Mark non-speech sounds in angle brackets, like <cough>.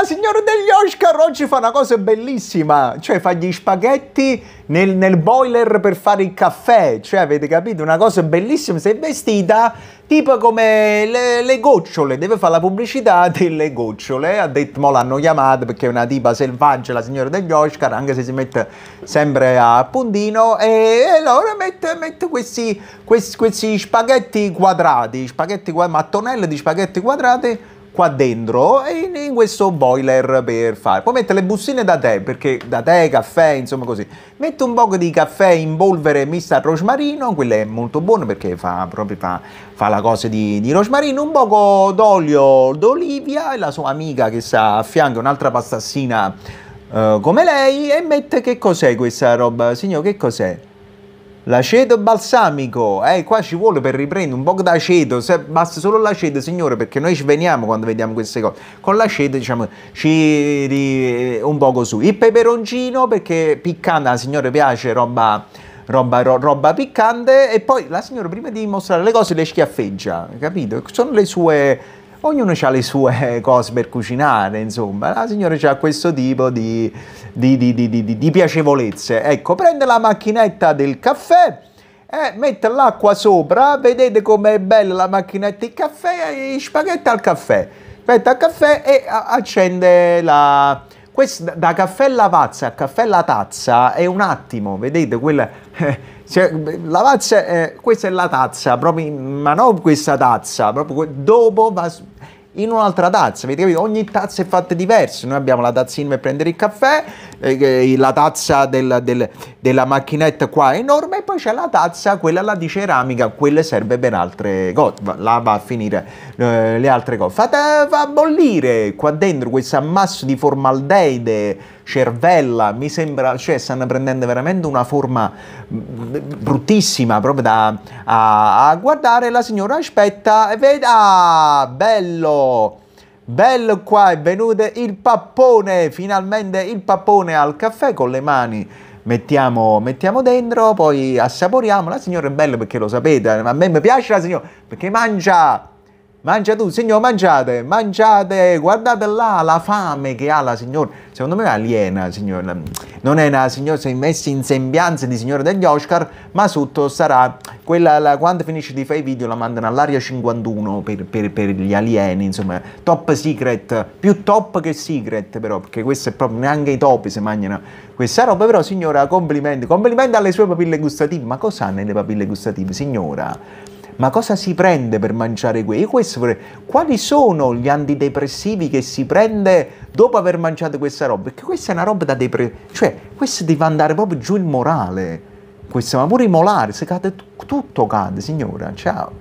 la signora degli Oscar oggi fa una cosa bellissima, cioè fa gli spaghetti nel, nel boiler per fare il caffè, cioè avete capito? Una cosa bellissima, si è vestita tipo come le, le, gocciole, deve fare la pubblicità delle gocciole, ha detto, mo l'hanno chiamata perché è una tipa selvaggia, la signora degli Oscar, anche se si mette sempre a puntino, e, allora mette, mette questi, questi, questi spaghetti quadrati, spaghetti, mattonelle di spaghetti quadrati, qua dentro in, in questo boiler per fare. Poi metto le bustine da tè, perché da tè, caffè, insomma così. Mette un po' di caffè in polvere mista al rosmarino, quello è molto buono perché fa, proprio fa, fa la cosa di, di rosmarino, un poco d'olio d'olivia e la sua amica che sta a fianco, un'altra pastassina uh, come lei, e mette che cos'è questa roba, signor, che cos'è? L'aceto balsamico, eh, qua ci vuole per riprendere un po' d'aceto, se basta solo l'aceto, signore, perché noi ci veniamo quando vediamo queste cose. Con l'aceto, diciamo, ci ri, eh, un poco su. Il peperoncino, perché piccante, alla signora piace roba, roba, ro, roba, piccante, e poi la signora prima di mostrare le cose le schiaffeggia, capito? Sono le sue ognuno ha le sue <laughs> cose per cucinare, insomma, la signora ha questo tipo di, di, di, di, piacevolezze. Ecco, prende la macchinetta del caffè, eh, mette l'acqua sopra, vedete com'è bella la macchinetta di caffè, e spaghetti al caffè, mette al caffè e accende la, questo, da caffè Lavazza a caffè tazza è un attimo, vedete, quella, eh, <laughs> cioè, Lavazza, eh, questa è la tazza, proprio, ma non questa tazza, proprio dopo va in un'altra tazza, vedete, Ogni tazza è fatta diversa, noi abbiamo la tazzina per prendere il caffè, eh, la tazza del, del, della macchinetta qua è enorme e poi c'è la tazza, quella là di ceramica, quella serve per altre cose, là va a finire eh, le altre cose. Fate, fa bollire qua dentro questo ammasso di formaldeide, cervella, mi sembra, cioè stanno prendendo veramente una forma mm, bruttissima proprio da a, a guardare, la signora aspetta e ah, bello! Bello qua e venute il pappone, finalmente il pappone al caffè con le mani. Mettiamo, mettiamo dentro, poi assaporiamo. La signora è bella perché lo sapete, eh, a me mi piace la signora perché mangia. Mangia tu, signore, mangiate, mangiate, guardate là la fame che ha la signora. Secondo me è aliena, signora. Non è una signora, si è messa in sembianze di signora degli Oscar, ma sotto sarà quella, la, quando finisce di fare i video la mandano all'area 51 per, per, per, gli alieni, insomma, top secret, più top che secret però, perché questo è proprio, neanche i topi si mangiano questa roba, però signora, complimenti, complimenti alle sue papille gustative, ma cosa hanno le papille gustative, signora? Ma cosa si prende per mangiare quei? Questo vorrei... Quali sono gli antidepressivi che si prende dopo aver mangiato questa roba? Perché questa è una roba da depressione, cioè questo ti fa andare proprio giù il morale questo ma pure i molari, si cade tutto grande, signora, ciao.